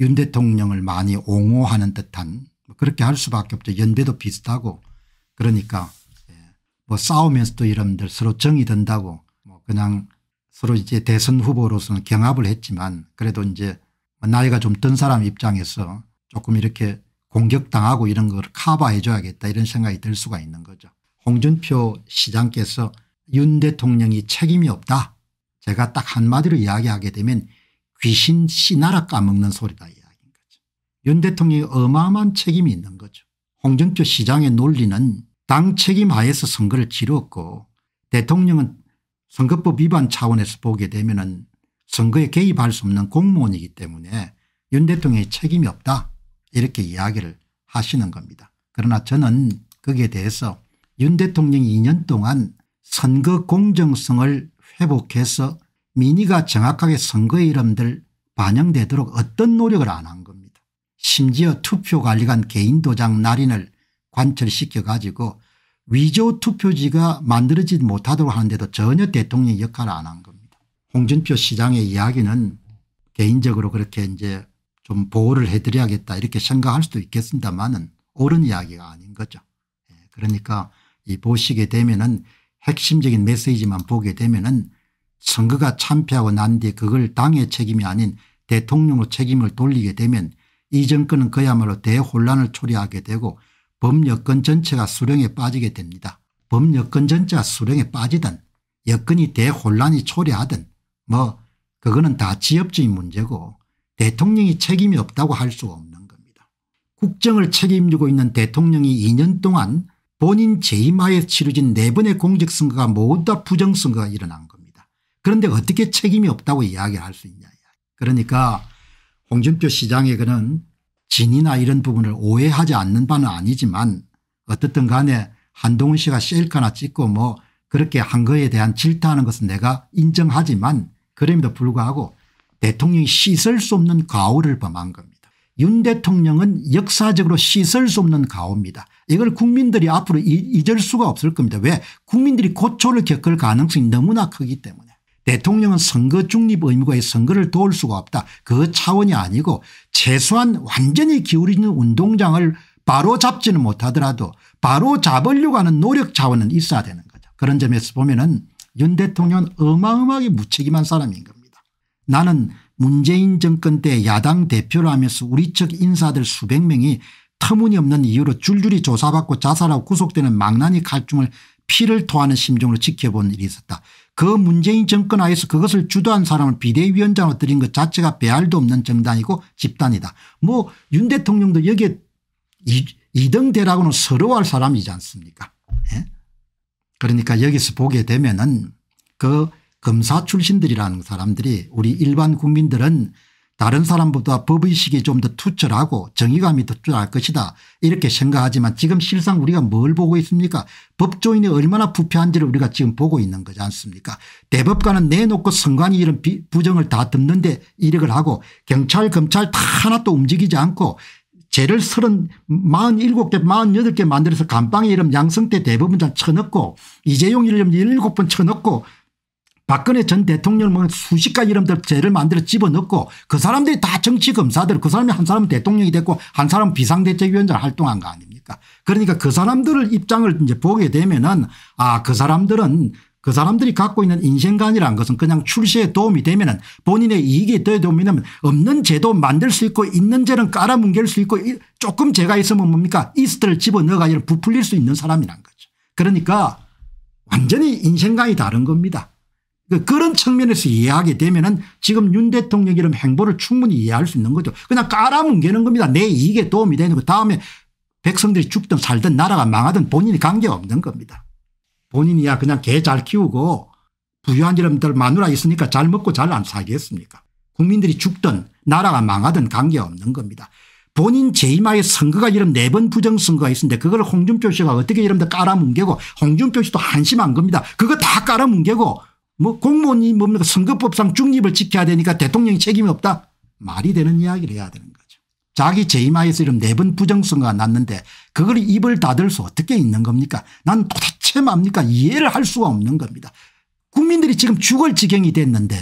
윤 대통령을 많이 옹호하는 듯한 뭐 그렇게 할 수밖에 없죠. 연대도 비슷하고 그러니까 예, 뭐 싸우면서도 이런들 서로 정이 든다고 뭐 그냥 서로 이제 대선 후보로서는 경합을 했지만 그래도 이제 뭐 나이가 좀 든 사람 입장에서 조금 이렇게 공격당하고 이런 걸 카바해 줘야겠다 이런 생각이 들 수가 있는 거죠. 홍준표 시장께서 윤 대통령이 책임이 없다. 제가 딱 한마디로 이야기하게 되면 귀신 씨나라 까먹는 소리다 이야기인 거죠. 윤 대통령이 어마어마한 책임이 있는 거죠. 홍준표 시장의 논리는 당 책임 하에서 선거를 치루었고 대통령은 선거법 위반 차원에서 보게 되면 은 선거에 개입할 수 없는 공무원이기 때문에 윤 대통령의 책임이 없다 이렇게 이야기를 하시는 겁니다. 그러나 저는 거기에 대해서 윤 대통령이 2년 동안 선거 공정성을 회복해서 민의가 정확하게 선거의 이름들 반영되도록 어떤 노력을 안 한 겁니다. 심지어 투표관리관 개인도장 날인을 관철시켜 가지고 위조 투표지가 만들어지지 못하도록 하는데도 전혀 대통령이 역할을 안 한 겁니다. 홍준표 시장의 이야기는 개인적으로 그렇게 이제 좀 보호를 해드려야겠다 이렇게 생각할 수도 있겠습니다만은 옳은 이야기가 아닌 거죠. 예, 그러니까 이 보시게 되면은 핵심적인 메시지만 보게 되면은 선거가 참패하고 난 뒤 그걸 당의 책임이 아닌 대통령으로 책임을 돌리게 되면 이 정권은 그야말로 대혼란을 초래하게 되고 범여권 전체가 수령에 빠지게 됩니다. 범여권 전체가 수령에 빠지든 여건이 대혼란이 초래하든 뭐 그거는 다 지엽적인 문제고 대통령이 책임이 없다고 할 수 없는 겁니다. 국정을 책임지고 있는 대통령이 2년 동안 본인 재임하에 치러진 4번의 공직선거가 모두 다 부정선거가 일어난 겁니다. 그런데 어떻게 책임이 없다고 이야기를 할수 있냐. 그러니까 홍준표 시장의 그는 진이나 이런 부분을 오해하지 않는 바는 아니지만 어떻든 간에 한동훈 씨가 셀카나 찍고 뭐 그렇게 한 거에 대한 질타하는 것은 내가 인정하지만 그럼에도 불구하고 대통령이 씻을 수 없는 가오를 범한 겁니다. 윤 대통령은 역사적으로 씻을 수 없는 가오입니다. 이걸 국민들이 앞으로 잊을 수가 없을 겁니다. 왜? 국민들이 고초를 겪을 가능성이 너무나 크기 때문에. 대통령은 선거 중립 의무가의 선거를 도울 수가 없다. 그 차원이 아니고 최소한 완전히 기울이는 운동장을 바로 잡지는 못하더라도 바로 잡으려고 하는 노력 차원은 있어야 되는 거죠. 그런 점에서 보면 은윤 대통령은 어마어마하게 무책임한 사람인 겁니다. 나는 문재인 정권 때 야당 대표를 하면서 우리 측 인사들 수백 명이 터무니없는 이유로 줄줄이 조사받고 자살하고 구속되는 망나니 칼춤을 피를 토하는 심정으로 지켜본 일이 있었다. 그 문재인 정권 하에서 그것을 주도한 사람을 비대위원장으로 들인 것 자체가 배알도 없는 정당이고 집단이다. 뭐 윤 대통령도 여기에 이등대라고는 서러워할 사람이지 않습니까 예? 그러니까 여기서 보게 되면 은그 검사 출신들이라는 사람들이 우리 일반 국민들은 다른 사람보다 법의식이 좀 더 투철하고 정의감이 더뛰어날 것이다 이렇게 생각하지만 지금 실상 우리가 뭘 보고 있습니까 법조인이 얼마나 부패한지를 우리가 지금 보고 있는 거지 않습니까 대법관은 내놓고 선관위 이런 부정을 다 덮는데 이력을 하고 경찰 검찰 다 하나도 움직이지 않고 죄를 30, 47개 48개 만들어서 감방에 이름 양성태 대법원장 쳐넣고 이재용 이름 7번 쳐넣고 박근혜 전 대통령은 수십 가지 이름들 죄를 만들어 집어넣고 그 사람들이 다 정치 검사들 그 사람이 한 사람은 대통령이 됐고 한 사람은 비상대책위원장 활동한 거 아닙니까 그러니까 그 사람들을 입장을 이제 보게 되면은 아그 사람들은 그 사람들이 갖고 있는 인생관이란 것은 그냥 출시에 도움이 되면은 본인의 이익이 더 도움이 되면 없는 죄도 만들 수 있고 있는 죄는 깔아뭉갤 수 있고 조금 죄가 있으면 뭡니까 이스트를 집어넣어가지고 부풀릴 수 있는 사람이란 거죠. 그러니까 완전히 인생관이 다른 겁니다. 그 그런 측면에서 이해하게 되면은 지금 윤 대통령 이름 행보를 충분히 이해할 수 있는 거죠. 그냥 깔아뭉개는 겁니다. 내 이익에 도움이 되는 거 다음에 백성들이 죽든 살든 나라가 망하든 본인이 관계없는 겁니다. 본인이야 그냥 개 잘 키우고 부유한 사람들 마누라 있으니까 잘 먹고 잘 안 살겠습니까 국민들이 죽든 나라가 망하든 관계없는 겁니다. 본인 제이마의 선거가 이런 네번 부정선거가 있었는데 그걸 홍준표 씨가 어떻게 이런데 깔아뭉개고 홍준표 씨도 한심한 겁니다. 그거 다 깔아뭉개고 뭐 공무원이 뭡니까 선거법상 중립을 지켜야 되니까 대통령이 책임이 없다. 말이 되는 이야기를 해야 되는 거죠. 자기 재임하에서 이런 네번 부정선거가 났는데 그걸 입을 닫을 수 어떻게 있는 겁니까 난 도대체 맙니까 이해를 할 수가 없는 겁니다. 국민들이 지금 죽을 지경이 됐는데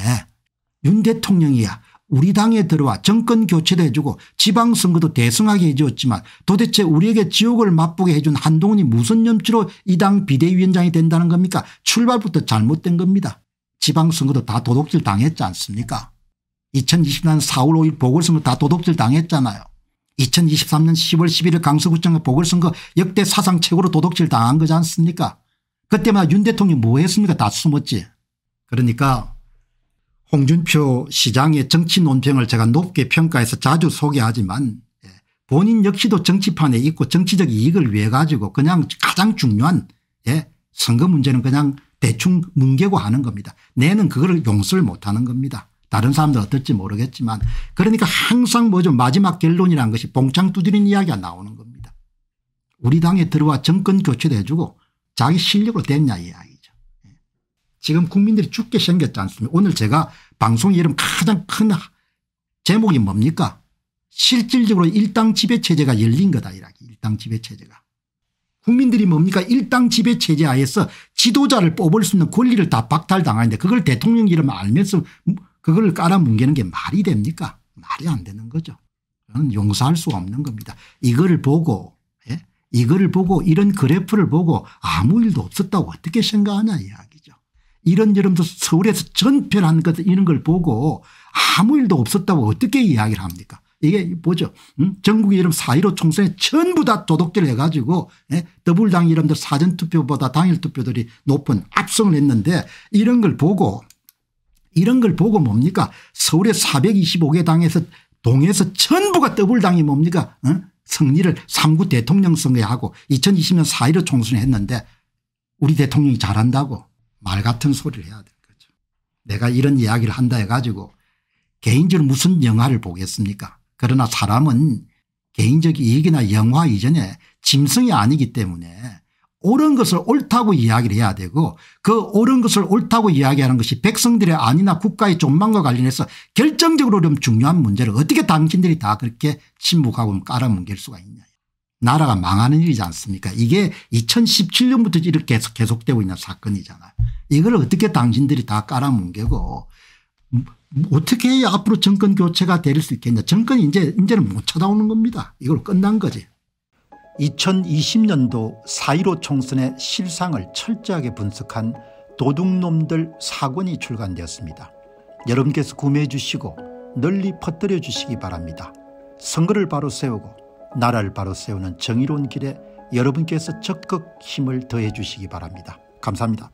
윤 대통령이야 우리 당에 들어와 정권 교체도 해주고 지방선거도 대승하게 해주었지만 도대체 우리에게 지옥을 맛보게 해준 한동훈이 무슨 염치로 이 당 비대위원장이 된다는 겁니까 출발부터 잘못된 겁니다. 지방선거도 다 도둑질 당했지 않습니까 2020년 4월 5일 보궐선거 다 도둑질 당했잖아요. 2023년 10월 11일 강서구청 보궐선거 역대 사상 최고로 도둑질 당한 거지 않습니까 그때마다 윤 대통령이 뭐 했습니까 다 숨었지. 그러니까 홍준표 시장의 정치 논평을 제가 높게 평가해서 자주 소개하지만 예, 본인 역시도 정치판에 있고 정치적 이익을 위해 가지고 그냥 가장 중요한 예 선거 문제는 그냥 대충 뭉개고 하는 겁니다. 내는 그거를 용서를 못하는 겁니다. 다른 사람들 어떨지 모르겠지만 그러니까 항상 뭐죠 마지막 결론이라는 것이 봉창 두드린 이야기가 나오는 겁니다. 우리 당에 들어와 정권 교체도 해주고 자기 실력으로 됐냐 이 이야기죠. 예. 지금 국민들이 죽게 생겼지 않습니까 오늘 제가 방송 이름 가장 큰 제목이 뭡니까 실질적으로 일당 지배체제가 열린 거다 이라기 일당 지배체제가. 국민들이 뭡니까 일당 지배 체제 하에서 지도자를 뽑을 수 있는 권리를 다 박탈당하는데 그걸 대통령 이름 알면서 그걸 깔아뭉개는 게 말이 됩니까 말이 안 되는 거죠. 저는 용서할 수 없는 겁니다. 이거를 보고 예? 이거를 보고 이런 그래프를 보고 아무 일도 없었다고 어떻게 생각하냐 이야기죠. 이런 여름도 서울에서 전편한 것 이런 걸 보고 아무 일도 없었다고 어떻게 이야기를 합니까 이게 뭐죠. 음? 전국이 이름 4.15 총선에 전부 다 도둑질 해가지고 예? 더불당 이름들 사전투표보다 당일투표들이 높은 압승을 했는데 이런 걸 보고 이런 걸 보고 뭡니까 서울의 425개 당에서 동에서 전부가 더블당이 뭡니까 어? 승리를 3구 대통령 선거하고 2020년 4.15 총선에 했는데 우리 대통령이 잘한다고 말 같은 소리를 해야 될 거죠. 내가 이런 이야기를 한다 해가지고 개인적으로 무슨 영화를 보겠습니까 그러나 사람은 개인적 이익이나 영화 이전에 짐승이 아니기 때문에 옳은 것을 옳다고 이야기를 해야 되고 그 옳은 것을 옳다고 이야기하는 것이 백성들의 안이나 국가의 존망과 관련해서 결정적으로 좀 중요한 문제를 어떻게 당신들이 다 그렇게 침묵하고 깔아뭉갤 수가 있냐. 나라가 망하는 일이지 않습니까 이게 2017년부터 이렇게 계속 계속되고 있는 사건이잖아요. 이걸 어떻게 당신들이 다 깔아뭉개고 어떻게 해야 앞으로 정권 교체가 될 수 있겠냐. 정권이 이제, 이제는 못 찾아오는 겁니다. 이걸 끝난 거지. 2020년도 4.15 총선의 실상을 철저하게 분석한 도둑놈들 사권이 출간되었습니다. 여러분께서 구매해 주시고 널리 퍼뜨려 주시기 바랍니다. 선거를 바로 세우고 나라를 바로 세우는 정의로운 길에 여러분께서 적극 힘을 더해 주시기 바랍니다. 감사합니다.